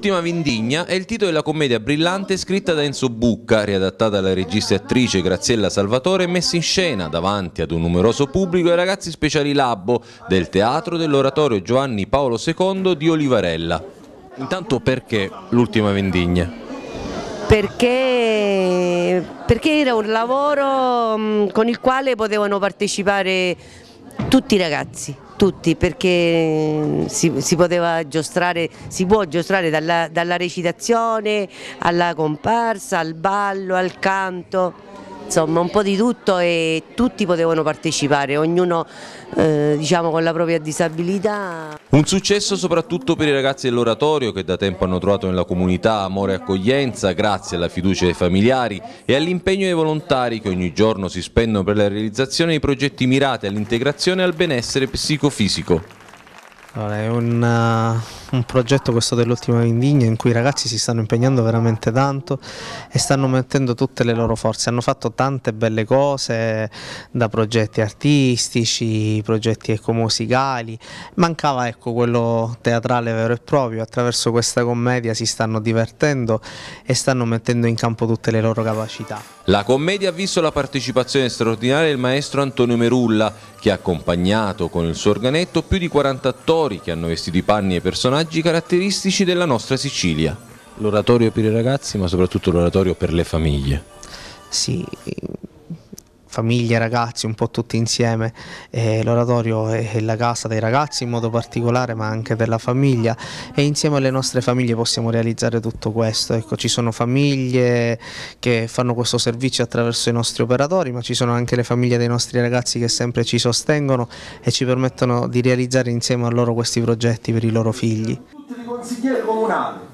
L'ultima Vindigna è il titolo della commedia brillante scritta da Enzo Bucca, riadattata dalla regista e attrice Graziella Salvatore e messa in scena davanti ad un numeroso pubblico ai ragazzi speciali Labbo del teatro dell'oratorio Giovanni Paolo II di Olivarella. Intanto perché l'ultima Vindigna? Perché, perché era un lavoro con il quale potevano partecipare tutti i ragazzi, tutti, perché si, si, poteva giostrare, si può giostrare dalla, dalla recitazione alla comparsa, al ballo, al canto insomma un po' di tutto e tutti potevano partecipare, ognuno eh, diciamo con la propria disabilità. Un successo soprattutto per i ragazzi dell'oratorio che da tempo hanno trovato nella comunità amore e accoglienza grazie alla fiducia dei familiari e all'impegno dei volontari che ogni giorno si spendono per la realizzazione di progetti mirati all'integrazione e al benessere psicofisico. Allora, è un eh, un progetto questo dell'ultima Vindigna in cui i ragazzi si stanno impegnando veramente tanto e stanno mettendo tutte le loro forze, hanno fatto tante belle cose da progetti artistici, progetti ecco, musicali, mancava ecco, quello teatrale vero e proprio, attraverso questa commedia si stanno divertendo e stanno mettendo in campo tutte le loro capacità. La commedia ha visto la partecipazione straordinaria del maestro Antonio Merulla che ha accompagnato con il suo organetto più di 40 attori che hanno vestito i panni e personaggi personaggi caratteristici della nostra Sicilia. L'oratorio per i ragazzi, ma soprattutto l'oratorio per le famiglie. Sì, famiglie, ragazzi, un po' tutti insieme. Eh, l'oratorio è la casa dei ragazzi in modo particolare, ma anche della famiglia e insieme alle nostre famiglie possiamo realizzare tutto questo. Ecco, ci sono famiglie che fanno questo servizio attraverso i nostri operatori, ma ci sono anche le famiglie dei nostri ragazzi che sempre ci sostengono e ci permettono di realizzare insieme a loro questi progetti per i loro figli. Tutti i consiglieri comunali